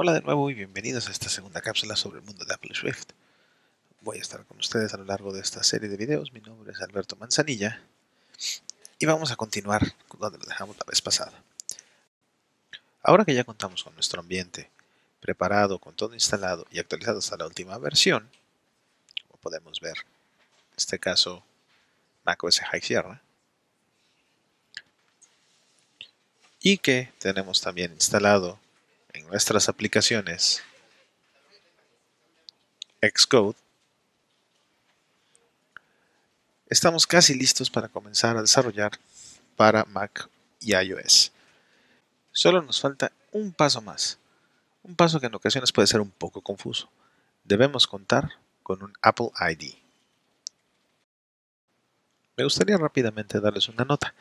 Hola de nuevo y bienvenidos a esta segunda cápsula sobre el mundo de Apple Swift. Voy a estar con ustedes a lo largo de esta serie de videos. Mi nombre es Alberto Manzanilla y vamos a continuar donde lo dejamos la vez pasada. Ahora que ya contamos con nuestro ambiente preparado, con todo instalado y actualizado hasta la última versión, como podemos ver, en este caso macOS High Sierra, y que tenemos también instalado nuestras aplicaciones Xcode, estamos casi listos para comenzar a desarrollar para Mac y iOS. Solo nos falta un paso más, un paso que en ocasiones puede ser un poco confuso. Debemos contar con un Apple ID. Me gustaría rápidamente darles una nota.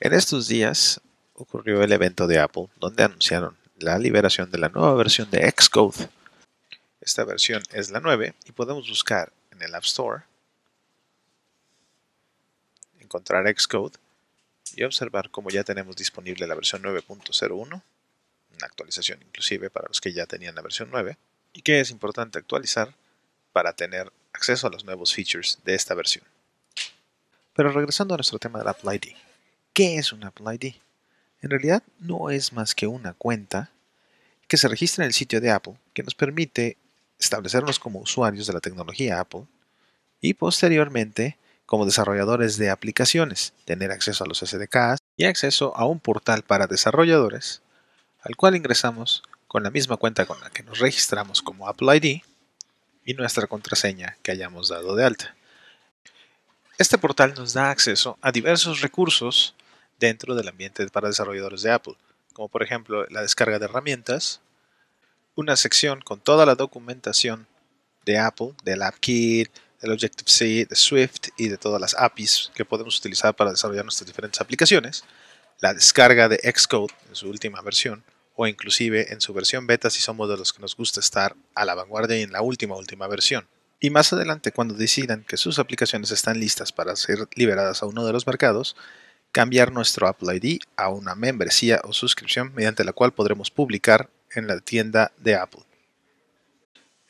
En estos días ocurrió el evento de Apple donde anunciaron la liberación de la nueva versión de Xcode. Esta versión es la 9 y podemos buscar en el App Store, encontrar Xcode y observar cómo ya tenemos disponible la versión 9.01, una actualización inclusive para los que ya tenían la versión 9, y que es importante actualizar para tener acceso a los nuevos features de esta versión. Pero regresando a nuestro tema del Apple ID, ¿qué es un Apple ID? En realidad no es más que una cuenta que se registra en el sitio de Apple, que nos permite establecernos como usuarios de la tecnología Apple y posteriormente como desarrolladores de aplicaciones, tener acceso a los SDKs y acceso a un portal para desarrolladores, al cual ingresamos con la misma cuenta con la que nos registramos como Apple ID y nuestra contraseña que hayamos dado de alta. Este portal nos da acceso a diversos recursos dentro del ambiente para desarrolladores de Apple, como por ejemplo la descarga de herramientas, una sección con toda la documentación de Apple, del AppKit, del Objective-C, de Swift y de todas las APIs que podemos utilizar para desarrollar nuestras diferentes aplicaciones, la descarga de Xcode en su última versión o inclusive en su versión beta si somos de los que nos gusta estar a la vanguardia y en la última última versión. Y más adelante, cuando decidan que sus aplicaciones están listas para ser liberadas a uno de los mercados, cambiar nuestro Apple ID a una membresía o suscripción mediante la cual podremos publicar en la tienda de Apple.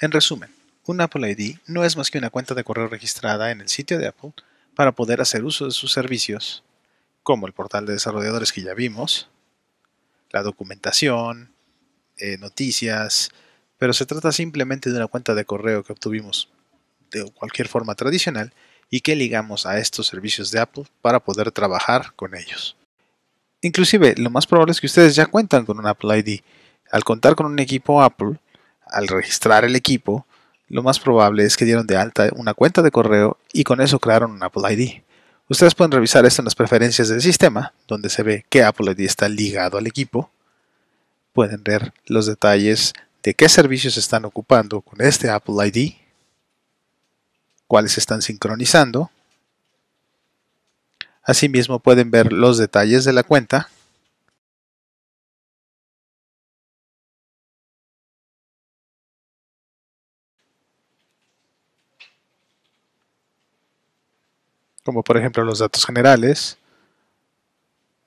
En resumen, un Apple ID no es más que una cuenta de correo registrada en el sitio de Apple para poder hacer uso de sus servicios, como el portal de desarrolladores que ya vimos, la documentación, eh, noticias, pero se trata simplemente de una cuenta de correo que obtuvimos de cualquier forma tradicional y que ligamos a estos servicios de Apple para poder trabajar con ellos. Inclusive, lo más probable es que ustedes ya cuentan con un Apple ID. Al contar con un equipo Apple, al registrar el equipo, lo más probable es que dieron de alta una cuenta de correo y con eso crearon un Apple ID. Ustedes pueden revisar esto en las preferencias del sistema, donde se ve que Apple ID está ligado al equipo. Pueden ver los detalles de qué servicios están ocupando con este Apple ID cuales están sincronizando. Asimismo pueden ver los detalles de la cuenta. como por ejemplo los datos generales,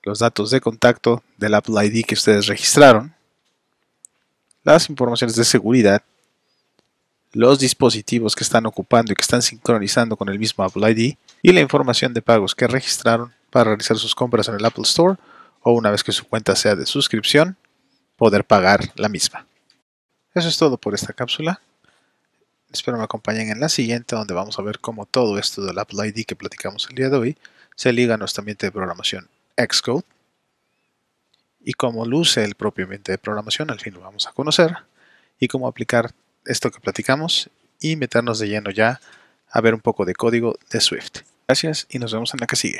los datos de contacto del Apple ID que ustedes registraron, las informaciones de seguridad los dispositivos que están ocupando y que están sincronizando con el mismo Apple ID y la información de pagos que registraron para realizar sus compras en el Apple Store o una vez que su cuenta sea de suscripción, poder pagar la misma. Eso es todo por esta cápsula. Espero me acompañen en la siguiente donde vamos a ver cómo todo esto del Apple ID que platicamos el día de hoy se liga a nuestro ambiente de programación Xcode y cómo luce el propio ambiente de programación, al fin lo vamos a conocer, y cómo aplicar esto que platicamos y meternos de lleno ya a ver un poco de código de Swift. Gracias y nos vemos en la que sigue.